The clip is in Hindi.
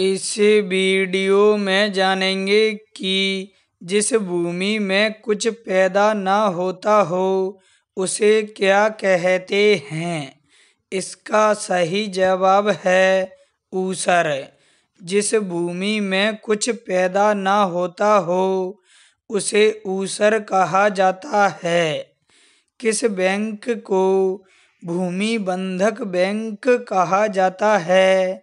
इस वीडियो में जानेंगे कि जिस भूमि में कुछ पैदा न होता हो उसे क्या कहते हैं इसका सही जवाब है ऊसर जिस भूमि में कुछ पैदा न होता हो उसे ऊसर कहा जाता है किस बैंक को भूमि बंधक बैंक कहा जाता है